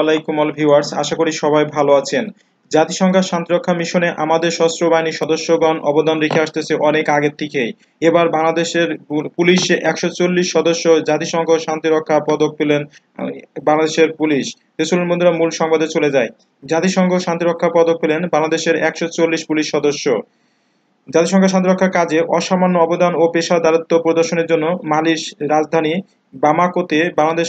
all আশা করি সবাই ভালো আছেন জাতিসংঘ শান্তিরক্ষা মিশনে আমাদের সশস্ত্র বাহিনীর সদস্যগণ অবদান রেখে আসতেছে অনেক আগের থেকেই এবার বাংলাদেশের পুলিশ একশো চল্লিশ সদস্য জাতিসংঘ শান্তিরক্ষা পদক পেলেন বাংলাদেশের পুলিশ মূল সংবাদে চলে যায় জাতিসংঘ শান্তিরক্ষা পদক পেলেন বাংলাদেশের একশো চল্লিশ পুলিশ সদস্য জাতিসংঘ শান্তিরক্ষা কাজে অসামান্য অবদান ও পেশাদারত্ব প্রদর্শনের জন্য মালির রাজধানী বামাকোতে বাংলাদেশ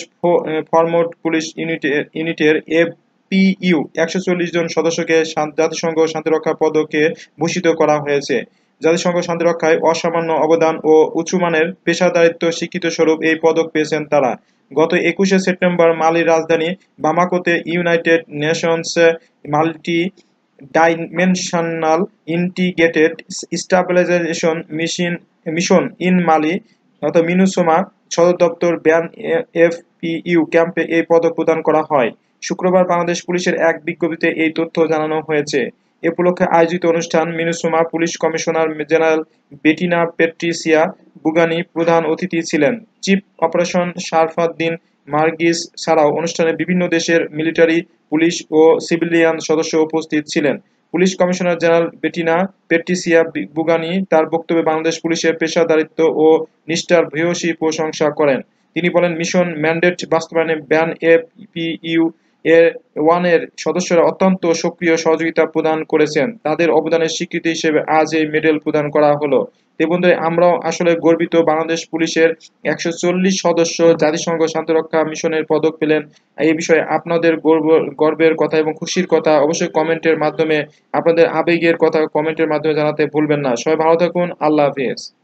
ফরমোড পুলিশ ইউনিটের ইউনিটের এপিইউ একশো চল্লিশ জন সদস্যকে জাতিসংঘ শান্তিরক্ষা পদকে ভূষিত করা হয়েছে জাতিসংঘ শান্তিরক্ষায় অসামান্য অবদান ও উচ্চমানের পেশাদারিত্ব স্বীকৃত স্বরূপ এই পদক পেয়েছেন তারা গত একুশে সেপ্টেম্বর মালির রাজধানী বামাকোতে United Nations multi dimensional integrated stabilisation mission mission in Mali নত মিনুসোমা সদর দপ্তর ব্যান এফ ইউ ক্যাম্পে এই পদক প্রদান করা হয় শুক্রবার বাংলাদেশ পুলিশের এক বিজ্ঞপ্তিতে এই তথ্য জানানো হয়েছে এ উপলক্ষে আয়োজিত অনুষ্ঠান MINUSMA police commissioner general Bettina Patricia Boughani প্রধান অতিথি ছিলেন চিফ অপারেশন শারফাদ্দিন মার্গিস ছাড়াও অনুষ্ঠানে বিভিন্ন দেশের মিলিটারি পুলিশ ও সিভিলিয়ান সদস্য উপস্থিত ছিলেন police commissioner general Bettina Patricia Boughani তার বক্তব্যে বাংলাদেশ পুলিশের পেশাদারিত্ব ও নিষ্ঠার ভূয়সী প্রশংসা করেন তিনি বলেন মিশন ম্যান্ডেট বাস্তবায়নে ব্যান এফ ইউ এর ওয়ানের সদস্যরা অত্যন্ত সক্রিয় সহযোগিতা প্রদান করেছেন তাদের অবদানের স্বীকৃতি হিসেবে আজ এই মেডেল প্রদান করা হলো বন্ধুরা আমরাও আসলে গর্বিত বাংলাদেশ পুলিশের একশো সদস্য জাতিসংঘ শান্তিরক্ষা মিশনের পদক পেলেন এই বিষয়ে আপনাদের গর্ব গর্বের কথা এবং খুশির কথা অবশ্যই কমেন্টের মাধ্যমে আপনাদের আবেগের কথা কমেন্টের মাধ্যমে জানাতে ভুলবেন না সবাই ভালো থাকুন আল্লাহ হাফিজ